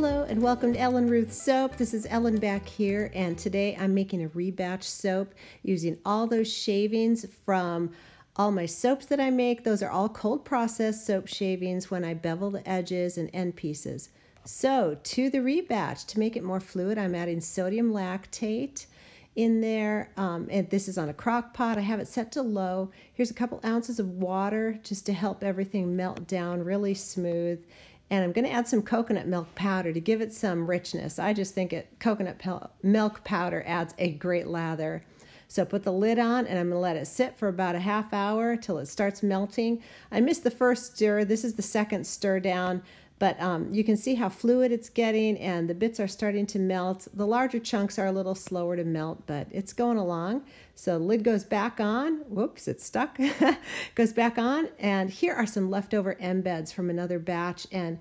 Hello and welcome to Ellen Ruth Soap. This is Ellen back here and today I'm making a rebatch soap using all those shavings from all my soaps that I make. Those are all cold process soap shavings when I bevel the edges and end pieces. So to the rebatch, to make it more fluid, I'm adding sodium lactate in there. Um, and this is on a crock pot. I have it set to low. Here's a couple ounces of water just to help everything melt down really smooth and I'm going to add some coconut milk powder to give it some richness. I just think it coconut milk powder adds a great lather. So put the lid on and I'm gonna let it sit for about a half hour till it starts melting. I missed the first stir. This is the second stir down. But um, you can see how fluid it's getting and the bits are starting to melt. The larger chunks are a little slower to melt, but it's going along. So the lid goes back on. Whoops, it's stuck. goes back on. And here are some leftover embeds from another batch. And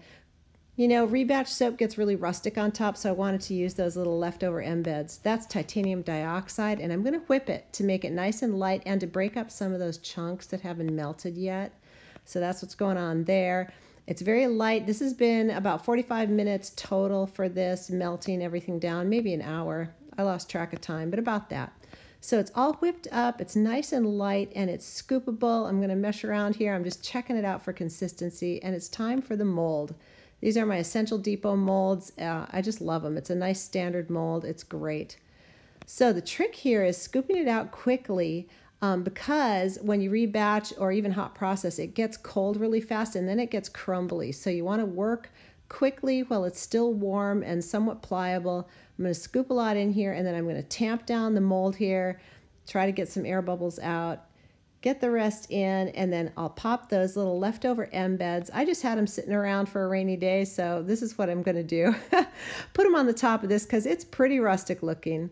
you know, rebatch soap gets really rustic on top, so I wanted to use those little leftover embeds. That's titanium dioxide, and I'm gonna whip it to make it nice and light and to break up some of those chunks that haven't melted yet. So that's what's going on there. It's very light. This has been about 45 minutes total for this, melting everything down, maybe an hour. I lost track of time, but about that. So it's all whipped up, it's nice and light, and it's scoopable. I'm gonna mesh around here. I'm just checking it out for consistency, and it's time for the mold. These are my Essential Depot molds. Uh, I just love them. It's a nice standard mold. It's great. So the trick here is scooping it out quickly um, because when you rebatch or even hot process, it gets cold really fast and then it gets crumbly. So you want to work quickly while it's still warm and somewhat pliable. I'm going to scoop a lot in here and then I'm going to tamp down the mold here, try to get some air bubbles out, get the rest in, and then I'll pop those little leftover embeds. I just had them sitting around for a rainy day, so this is what I'm going to do. Put them on the top of this because it's pretty rustic looking.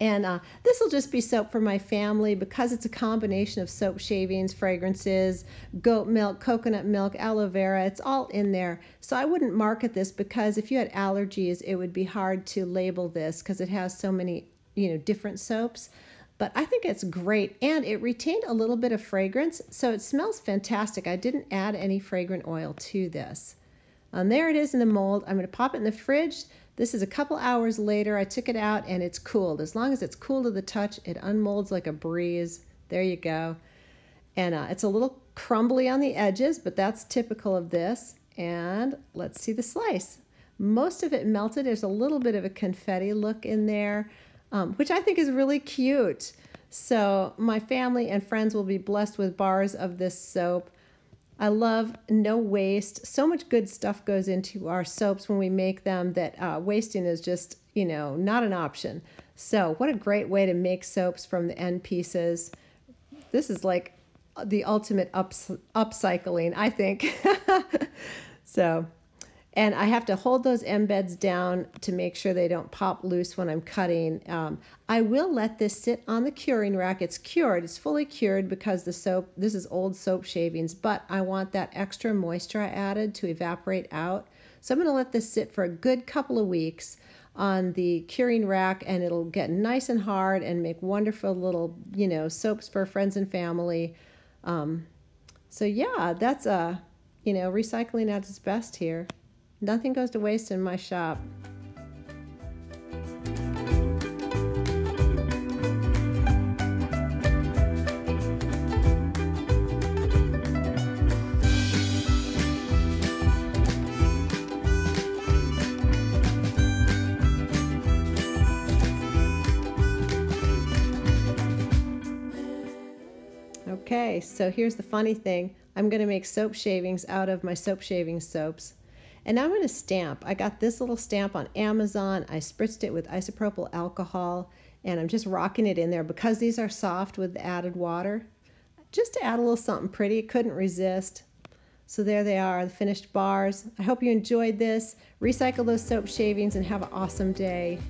And uh, this will just be soap for my family because it's a combination of soap shavings, fragrances, goat milk, coconut milk, aloe vera. It's all in there. So I wouldn't market this because if you had allergies, it would be hard to label this because it has so many, you know, different soaps. But I think it's great and it retained a little bit of fragrance. So it smells fantastic. I didn't add any fragrant oil to this. And um, there it is in the mold. I'm going to pop it in the fridge. This is a couple hours later. I took it out and it's cooled. As long as it's cool to the touch, it unmolds like a breeze. There you go. And uh, it's a little crumbly on the edges, but that's typical of this. And let's see the slice. Most of it melted. There's a little bit of a confetti look in there, um, which I think is really cute. So my family and friends will be blessed with bars of this soap. I love no waste. So much good stuff goes into our soaps when we make them that uh, wasting is just, you know, not an option. So what a great way to make soaps from the end pieces. This is like the ultimate ups upcycling, I think. so and I have to hold those embeds down to make sure they don't pop loose when I'm cutting. Um, I will let this sit on the curing rack. It's cured, it's fully cured because the soap, this is old soap shavings, but I want that extra moisture I added to evaporate out. So I'm gonna let this sit for a good couple of weeks on the curing rack and it'll get nice and hard and make wonderful little, you know, soaps for friends and family. Um, so yeah, that's a, uh, you know, recycling at its best here. Nothing goes to waste in my shop. Okay, so here's the funny thing. I'm gonna make soap shavings out of my soap shaving soaps. And I'm going to stamp. I got this little stamp on Amazon. I spritzed it with isopropyl alcohol and I'm just rocking it in there because these are soft with added water. Just to add a little something pretty, couldn't resist. So there they are, the finished bars. I hope you enjoyed this. Recycle those soap shavings and have an awesome day.